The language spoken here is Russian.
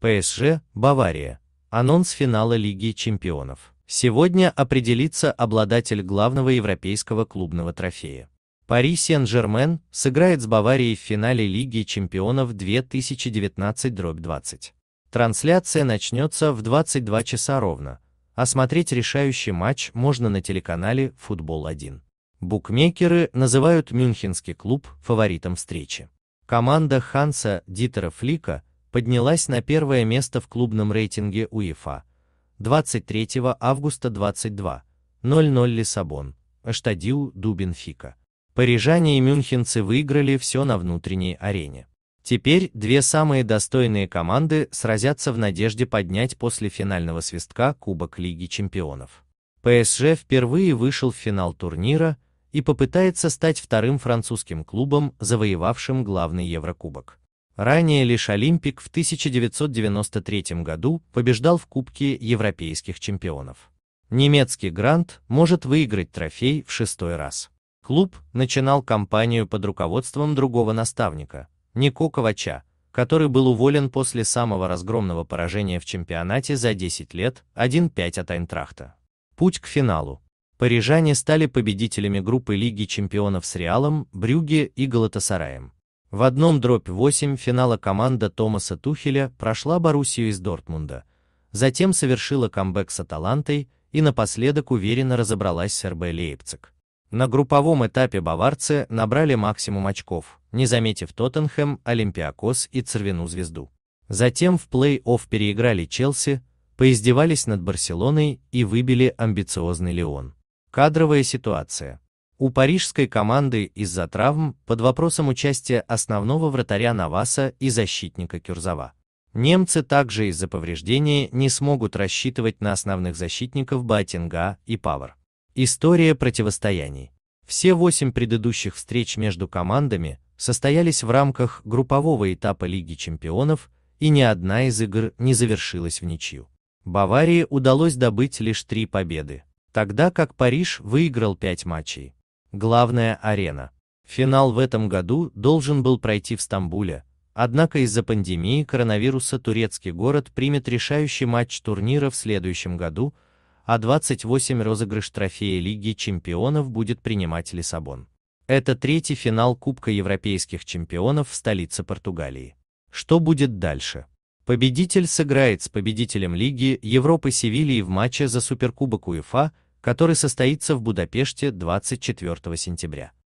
ПСЖ, Бавария. Анонс финала Лиги чемпионов. Сегодня определится обладатель главного европейского клубного трофея. Пари Сен-Жермен сыграет с Баварией в финале Лиги чемпионов 2019-20. Трансляция начнется в 22 часа ровно, а смотреть решающий матч можно на телеканале «Футбол-1». Букмекеры называют мюнхенский клуб фаворитом встречи. Команда Ханса Дитера Флика – поднялась на первое место в клубном рейтинге УЕФА. 23 августа 22.00 Лиссабон, Аштадиу ду Бенфика. Парижане и мюнхенцы выиграли все на внутренней арене. Теперь две самые достойные команды сразятся в надежде поднять после финального свистка Кубок Лиги Чемпионов. ПСЖ впервые вышел в финал турнира и попытается стать вторым французским клубом, завоевавшим главный Еврокубок. Ранее лишь Олимпик в 1993 году побеждал в Кубке Европейских чемпионов. Немецкий Грант может выиграть трофей в шестой раз. Клуб начинал кампанию под руководством другого наставника, Нико Ковача, который был уволен после самого разгромного поражения в чемпионате за 10 лет 1-5 от Айнтрахта. Путь к финалу. Парижане стали победителями группы Лиги чемпионов с Реалом, Брюге и Галатасараем. В одном дробь 8 финала команда Томаса Тухеля прошла Боруссию из Дортмунда, затем совершила камбэк с Аталантой и напоследок уверенно разобралась с РБ Лейпциг. На групповом этапе баварцы набрали максимум очков, не заметив Тоттенхэм, Олимпиакос и Цервину звезду. Затем в плей-офф переиграли Челси, поиздевались над Барселоной и выбили амбициозный Леон. Кадровая ситуация. У парижской команды из-за травм под вопросом участия основного вратаря Наваса и защитника Кюрзова. Немцы также из-за повреждения не смогут рассчитывать на основных защитников Батинга и Павар. История противостояний. Все восемь предыдущих встреч между командами состоялись в рамках группового этапа Лиги чемпионов, и ни одна из игр не завершилась в ничью. Баварии удалось добыть лишь три победы, тогда как Париж выиграл пять матчей. Главная арена. Финал в этом году должен был пройти в Стамбуле, однако из-за пандемии коронавируса турецкий город примет решающий матч турнира в следующем году, а 28 розыгрыш трофея Лиги чемпионов будет принимать Лиссабон. Это третий финал Кубка европейских чемпионов в столице Португалии. Что будет дальше? Победитель сыграет с победителем Лиги Европы Севильи в матче за Суперкубок УЕФА который состоится в Будапеште 24 сентября.